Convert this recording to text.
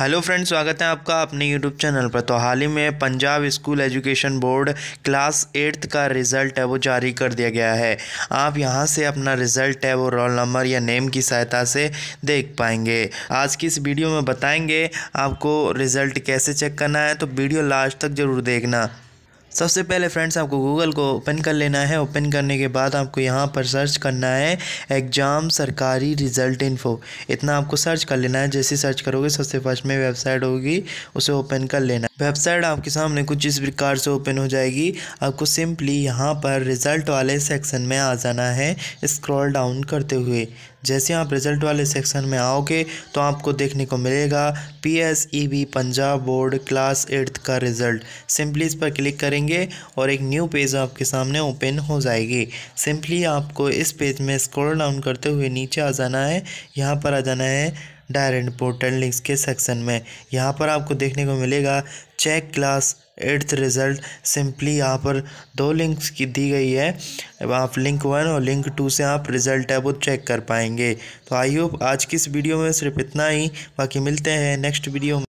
hello friends स्वागत है आपका अपने यूट्यूब चैनल पर तो हाल ही में Punjab school education board class eighth का रिज़ल्ट है वो जारी कर दिया गया है आप यहां से अपना रिज़ल्ट है वो रोल नंबर या नेम की सहायता से देख पाएंगे आज की इस वीडियो में बताएंगे आपको रिज़ल्ट कैसे चेक करना है तो वीडियो लास्ट तक ज़रूर देखना सबसे पहले फ्रेंड्स आपको गूगल को ओपन कर लेना है ओपन करने के बाद आपको यहाँ पर सर्च करना है एग्ज़ाम सरकारी रिज़ल्ट इन्फो इतना आपको सर्च कर लेना है जैसे सर्च करोगे सबसे फर्स्ट में वेबसाइट होगी उसे ओपन कर लेना वेबसाइट आपके सामने कुछ इस प्रकार से ओपन हो जाएगी आपको सिंपली यहाँ पर रिज़ल्ट वाले सेक्शन में आ जाना है स्क्रॉल डाउन करते हुए जैसे आप रिज़ल्ट वाले सेक्शन में आओगे तो आपको देखने को मिलेगा P S E B Punjab board class eighth का रिज़ल्ट सिंपली इस पर क्लिक करेंगे और एक न्यू पेज आपके सामने ओपन हो जाएगी सिंपली आपको इस पेज में स्क्रॉल डाउन करते हुए नीचे आ जाना है यहाँ पर आ जाना है डायर पोर्टल लिंक्स के सेक्शन में यहाँ पर आपको देखने को मिलेगा check class eighth result simply यहाँ पर दो लिंक्स की दी गई है अब आप लिंक वन और लिंक टू से आप रिज़ल्ट है वो चेक कर पाएंगे तो आई होप आज की इस वीडियो में सिर्फ इतना ही बाकी मिलते हैं नेक्स्ट वीडियो में